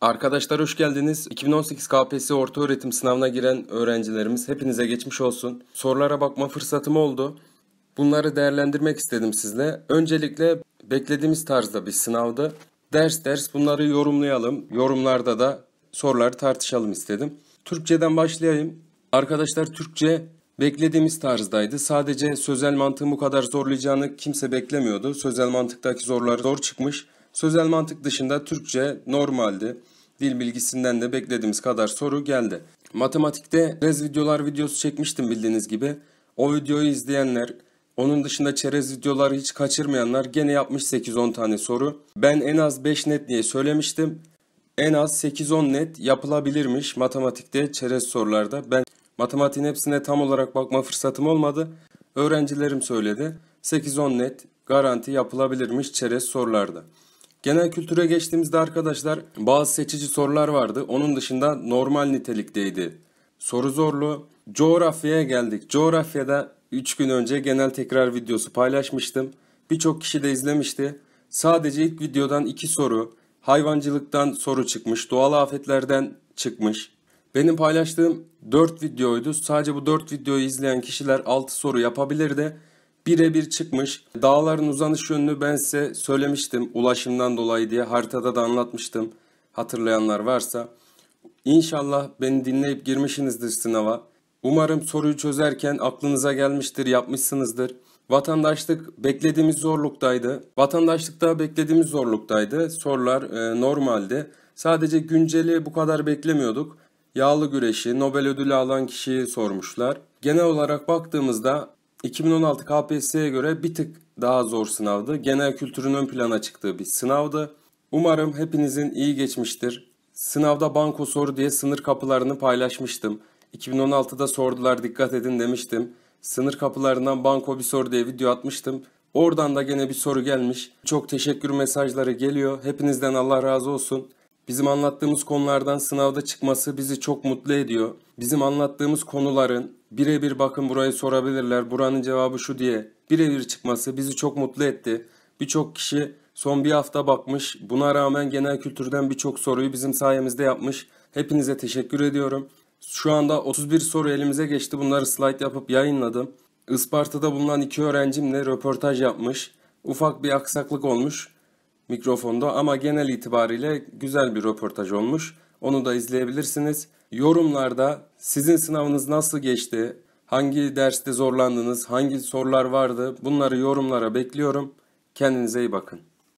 Arkadaşlar hoş geldiniz. 2018 KPSS orta öğretim sınavına giren öğrencilerimiz hepinize geçmiş olsun. Sorulara bakma fırsatım oldu. Bunları değerlendirmek istedim sizle. Öncelikle beklediğimiz tarzda bir sınavdı. Ders ders bunları yorumlayalım. Yorumlarda da soruları tartışalım istedim. Türkçeden başlayayım. Arkadaşlar Türkçe beklediğimiz tarzdaydı. Sadece sözel mantığın bu kadar zorlayacağını kimse beklemiyordu. Sözel mantıktaki zorlar zor çıkmış. Sözel mantık dışında Türkçe normaldi. Dil bilgisinden de beklediğimiz kadar soru geldi. Matematikte çerez videolar videosu çekmiştim bildiğiniz gibi. O videoyu izleyenler, onun dışında çerez videoları hiç kaçırmayanlar gene yapmış 8-10 tane soru. Ben en az 5 net diye söylemiştim. En az 8-10 net yapılabilirmiş matematikte çerez sorularda. Ben matematiğin hepsine tam olarak bakma fırsatım olmadı. Öğrencilerim söyledi. 8-10 net garanti yapılabilirmiş çerez sorularda. Genel kültüre geçtiğimizde arkadaşlar bazı seçici sorular vardı. Onun dışında normal nitelikteydi. Soru zorlu. Coğrafyaya geldik. Coğrafyada 3 gün önce genel tekrar videosu paylaşmıştım. Birçok kişi de izlemişti. Sadece ilk videodan 2 soru, hayvancılıktan soru çıkmış, doğal afetlerden çıkmış. Benim paylaştığım 4 videoydu. Sadece bu 4 videoyu izleyen kişiler 6 soru yapabilirdi birebir çıkmış. Dağların uzanış yönünü ben size söylemiştim ulaşımdan dolayı diye haritada da anlatmıştım hatırlayanlar varsa. İnşallah beni dinleyip girmişsinizdir sınava. Umarım soruyu çözerken aklınıza gelmiştir, yapmışsınızdır. Vatandaşlık beklediğimiz zorluktaydı. Vatandaşlıkta beklediğimiz zorluktaydı. Sorular e, normaldi. Sadece günceli bu kadar beklemiyorduk. Yağlı güreşi, Nobel ödülü alan kişiyi sormuşlar. Genel olarak baktığımızda 2016 KPSS'ye göre bir tık daha zor sınavdı. Genel kültürün ön plana çıktığı bir sınavdı. Umarım hepinizin iyi geçmiştir. Sınavda banko soru diye sınır kapılarını paylaşmıştım. 2016'da sordular dikkat edin demiştim. Sınır kapılarından banko bir soru diye video atmıştım. Oradan da gene bir soru gelmiş. Çok teşekkür mesajları geliyor. Hepinizden Allah razı olsun. Bizim anlattığımız konulardan sınavda çıkması bizi çok mutlu ediyor. Bizim anlattığımız konuların birebir bakın burayı sorabilirler buranın cevabı şu diye birebir çıkması bizi çok mutlu etti. Birçok kişi son bir hafta bakmış buna rağmen genel kültürden birçok soruyu bizim sayemizde yapmış. Hepinize teşekkür ediyorum. Şu anda 31 soru elimize geçti bunları slide yapıp yayınladım. Isparta'da bulunan iki öğrencimle röportaj yapmış. Ufak bir aksaklık olmuş mikrofonda ama genel itibariyle güzel bir röportaj olmuş. Onu da izleyebilirsiniz. Yorumlarda sizin sınavınız nasıl geçti? Hangi derste zorlandınız? Hangi sorular vardı? Bunları yorumlara bekliyorum. Kendinize iyi bakın.